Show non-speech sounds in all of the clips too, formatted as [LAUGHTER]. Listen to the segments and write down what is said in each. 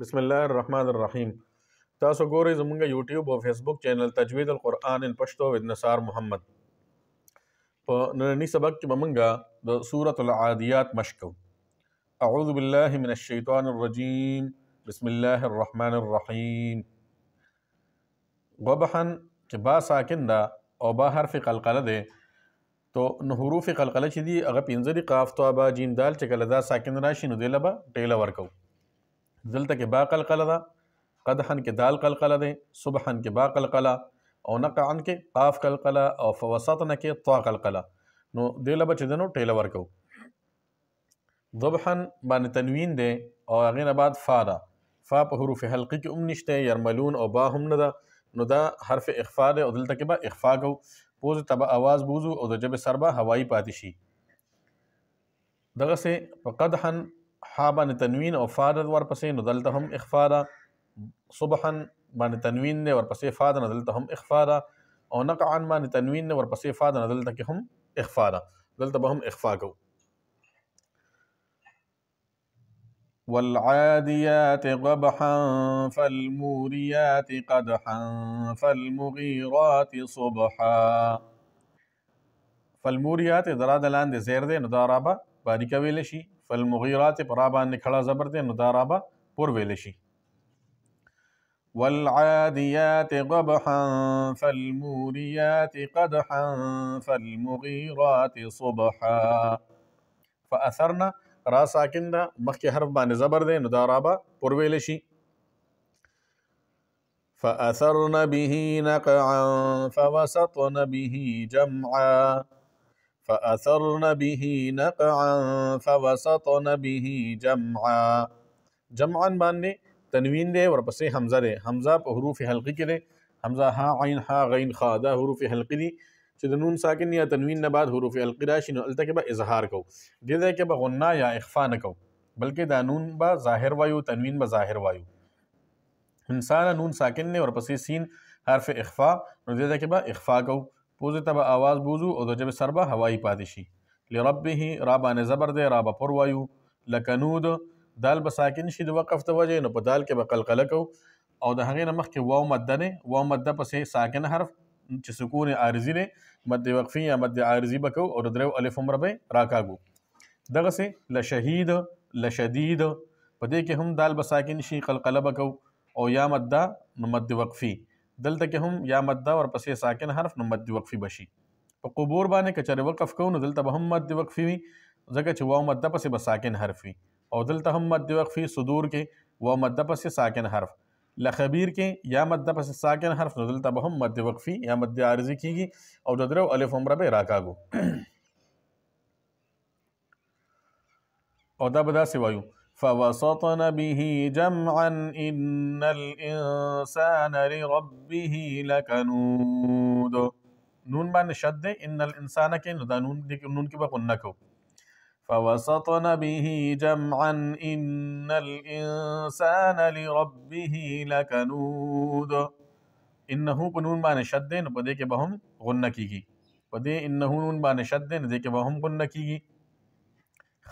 بسم الله الرحمن الرحیم تاسو ګورئ زمونږ یوټیوب او فیسبوک چینل تجوید القرآن ان پښتو ود نثار محمد په نننی سبق کې موږ د سورۃ العادیات مشکو اعوذ بالله من الشیطان الرجیم بسم الله الرحمن الرحیم غبحن چې با ساکن دا او با حرف قلقله ده تو نو حروف قلقله چې دي هغه پنځه دي قاف تو با جیم دال چې کله دا ساکن راشي نو دی لبا ټیله ورکو دلته کې با قلقله ده قدحن کې دال قلقله ده صبحن کې با قلقله او نقعن کې قاف قلقله او فوسطن کې طا قلقله نو دله بچ دنو ټیله ورکو ضبحن باندې تنوین ده او هغه نه بعد فا ده فا په حروف حلقي کې هم نشته يرملون او با هم نه ده نو دا حرف اخفاء ده او دلته کې با اخفاء کو پوز تبع आवाज بوزو او د جبه سربا هوایی پاتې شي دغه سه فقدحن ها باندې تنوین او فا ورپسې نو دلته هم اخفا ده صبحا باندې تنوین دی ورپسې فا ده دلته هم اخفا ده او نقعا باندې تنوین دی ورپسې فا ده دلته کې هم اخفا ده دلته به هم اخفا کوو والعاديات قبحا فالموريات قدحا فالمغيرات صبحا فالموريات درا دلان دي زیر دي نو دا رابا باریکا ویل شي فالمغيرات په را باندې کھڑا زبر دی نو دا پور ویل والعاديات قبحا فالموريات قدحا فالمغيرات صبحا فأثرنا را ساکن دا مخکې حرف بان زبر دی نو دا به پور ویل فأثرن به نقعا فوسطن به جمعا فأثرن به نقعا فوسطن به جمعا جمعا باندې تنوین دی ورپسې حمزه دی حمزه په حروف حلقي کې دی حمزه ها عین ها غین خا دا حروف حلقي دي چې د نون ساکن یا تنوین نه بعد حروف حلقي راشي نو الته کې به اظهار کو دې ځای کې به غنا یا اخفا نه کو بلکې دا نون به ظاهر وایو تنوین به ظاهر وایو انسان نون ساکن نه ورپسې سین حرف اخفا نو دې ځای کې به اخفا کو پوزې ته به आवाज بوزو او د جبه سربه هوایی پاتې شي لربه را باندې زبر دی را به پر وایو لکنود دال به ساکن شي د وقف ته وجه نو په دال کې به قلقله کو او د هغې نه مخکې واو مده نه واو مده پسې ساکن حرف چې سکون عارضی دی مد وقفی یا مد عارضی بکو او د درو الف عمر به راکاګو دغه سه لشهید لشدید په دې کې هم دال بساکن شي قلقله بکو او یا مد نو مد وقفی دلته کې هم یا مد ور پسې ساکن حرف نو مد وقفي بشي په قبور باندې کچره وقف کو نو دلته به هم مد وقفي وي ځکه چې واو مد پسې به ساکن حرف وي او دلته هم مد وقفي صدور کې واو مد پسې ساکن حرف لخبیر کې یا مد پسې ساکن حرف نو دلته به هم مد وقفي یا مد عارضي کیږي او د درو الف عمره به راکاګو او دا به داسې وایو فوسطن به جمعا إن الإنسان لربه لكنود نون باندې شد ده ان الانسان کې نو دا نون دې نون کې به غنه کو فوسطن به جمعا ان الانسان لربه لكنود انه په نون باندې شد ده نو په دې کې به هم غنه کیږي په دې انه نون باندې شد ده نو دې کې به هم غنه کیږي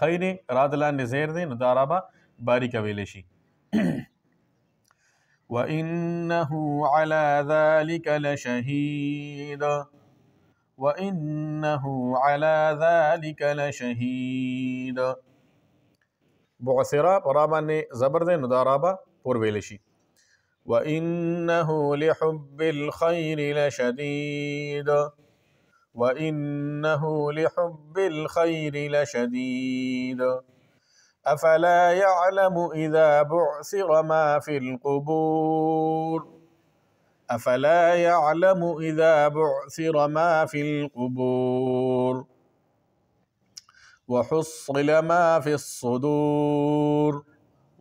خیرې را د لاندې زیر دی نو دا را به باریکه ویلی شي [CLEARS THROAT] وانه على ذلك لشهيد وانه على ذلك لشهيد بعثرا را باندې زبر دی نو دا را به پور ویلی شي وانه لحب الخير لشديد وإنه لحب الخير لشديد أفلا يعلم إذا بعثر ما في القبور أفلا يعلم إذا بعثر ما في القبور وحصل ما في الصدور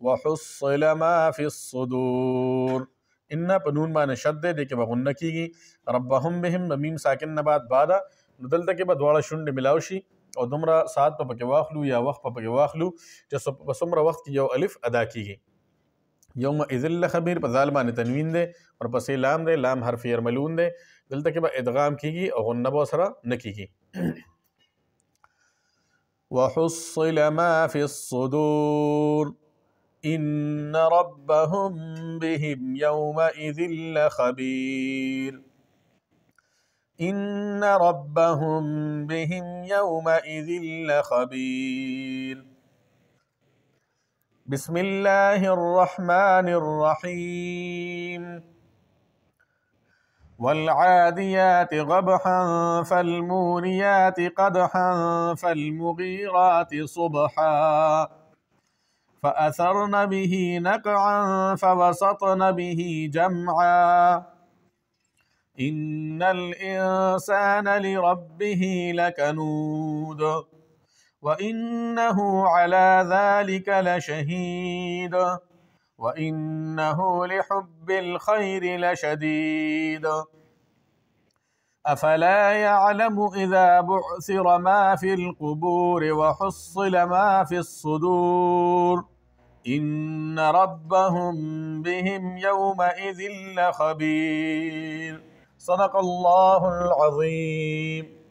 وحصل ما في الصدور ان په نون باندې شد دی دې کې به غنه کیږي ربهم بهم میم ساکن نه بعد بعد نو دلته کې به دواړه شونډې ملاو شي او دومره سات په پکې واخلو یا وخت په پکې واخلو چې په څومره وخت کې یو الف ادا کیږي یوم اذل خبیر په ظالم باندې تنوین دی او پسې لام دی لام حرف یرملون دی دلته کې به ادغام کیږي او غنه به سره نه کیږي وحصل ما في الصدور إن ربهم بهم يومئذ لخبير إن ربهم بهم يومئذ لخبير بسم الله الرحمن الرحيم والعاديات غبحا فالموريات قدحا فالمغيرات صبحا فأثرن به نقعا فوسطن به جمعا إن الإنسان لربه لكنود وإنه على ذلك لشهيد وإنه لحب الخير لشديد أفلا يعلم إذا بعثر ما في القبور وحصل ما في الصدور إن ربهم بهم يومئذ لخبير صدق الله العظيم